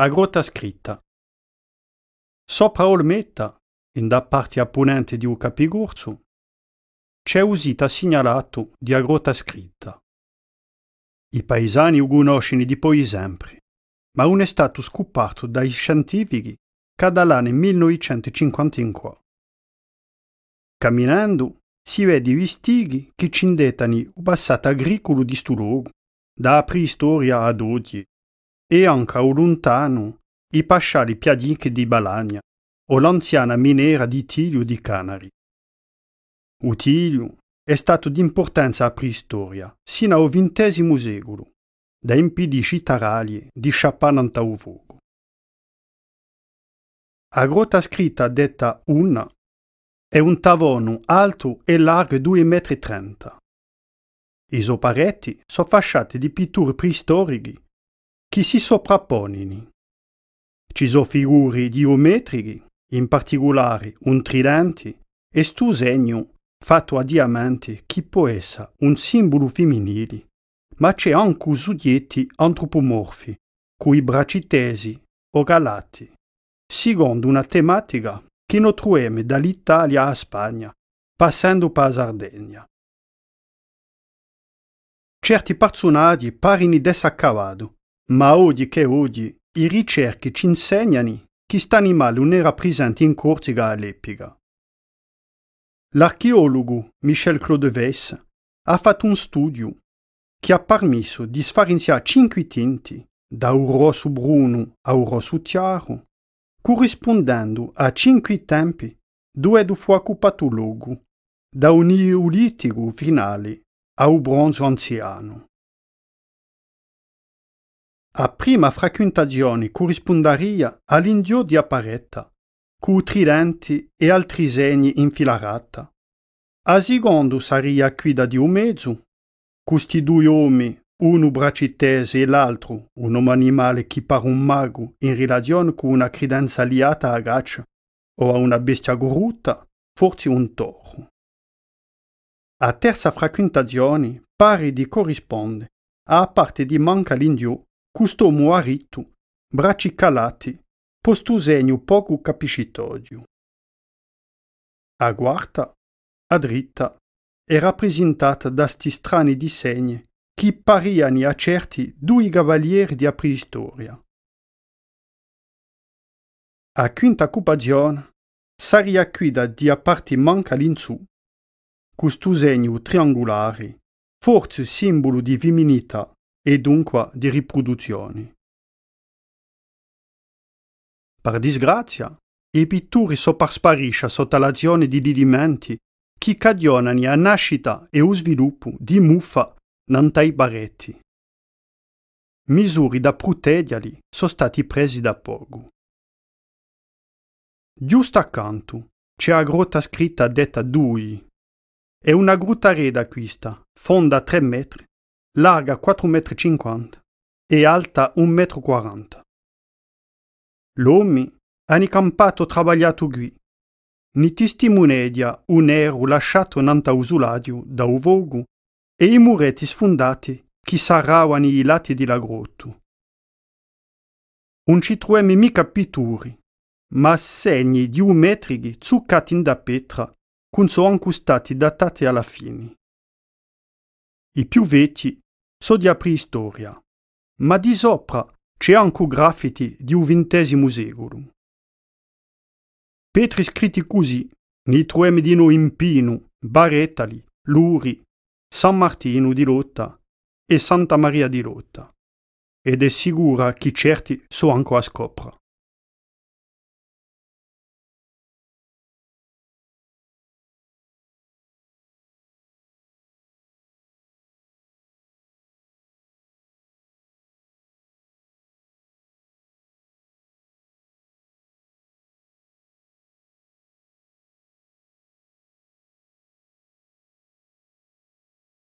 a grotta scritta. Sopra Olmetta, in da parte a ponente di Ucapigurzu, c'è usita segnalato di a grotta scritta. I paesani ugunoscini di poi sempre, ma un è stato scoperto dai scientifici che dall'anno 1950 Camminando si vede i vestighi che cindetani un passato agricolo di stu luogo, da preistoria ad oggi, e anche lontano i pasciali piadichi di Balagna, o l'anziana miniera di Tilio di Canari. Utilio è stato di importanza a preistoria, sino al XX secolo, da impedisci taraglie di sciapanantauvogo. A grotta scritta detta Unna è un tavono alto e largo 2,30 m. I suoi sono fasciati di pitture preistoriche che si sovrappongono. Ci sono figure geometriche, in particolare un tridente, e sto segno fatto a diamante che può essere un simbolo femminile, ma c'è anche soggetti antropomorfi, coi bracci tesi o galati, secondo una tematica che non troviamo dall'Italia a Spagna, passando per Sardegna. Certi personaggi parino dessaccavati, ma oggi che oggi i ricerchi ci insegnano che questo animale non era presente in Corsica all'epoca. L'archeologo Michel Clodeves ha fatto un studio che ha permesso di sfarinziare cinque tinti, da un rosso bruno a un rosso chiaro, corrispondendo a cinque tempi dove fu occupato patologo, da un neolitico finale a un bronzo anziano a prima frequentazione corrisponderia all'indio di Apparetta, cu tridenti e altri segni infilarata. A secondo saria quida di un mezzo, questi due uomini, uno bracitese e l'altro, un uomo animale che pare un mago in relazione con una credenza liata a gaccia o a una bestia goruta, forse un toro. A terza frequentazione pare di corrispondere a parte di manca l'indio custómo aritu, bracci calati, postusegno poco capicitódio. A quarta, a dritta, è rappresentata da sti strani disegni che pariani a certi due cavalieri di preistoria. A quinta occupazione, saria guida di parti manca l'insù, segno triangolare, forse simbolo di viminità, e dunque di riproduzioni. Per disgrazia, i pittori sopparsparisce sotto l'azione di didimenti che cagionano la nascita e lo sviluppo di muffa nantai baretti. Misuri da proteggerli sono stati presi da poco. Giusto accanto c'è la grotta scritta detta Dui. È una grutta reda questa, fonda 3 metri, larga 4,50 m e alta 1,40 m. L'uomo ha campato travagliato qui. Ni testimonia un ero lasciato nanta usuladio da uvogu e i muretti sfondati che saravano i lati di la grotto. Un ci troviamo mica pitturi, ma segni di un metrighi zuccati da petra, con sono stati datati alla fine. I più vecchi so di preistoria, ma di sopra c'è anche graffiti di un ventesimo secolo. Petri scritti così, ni troviamo di noi Impino, Barettali, Luri, San Martino di Lotta e Santa Maria di Lotta, ed è sicura che certi so ancora a scopra.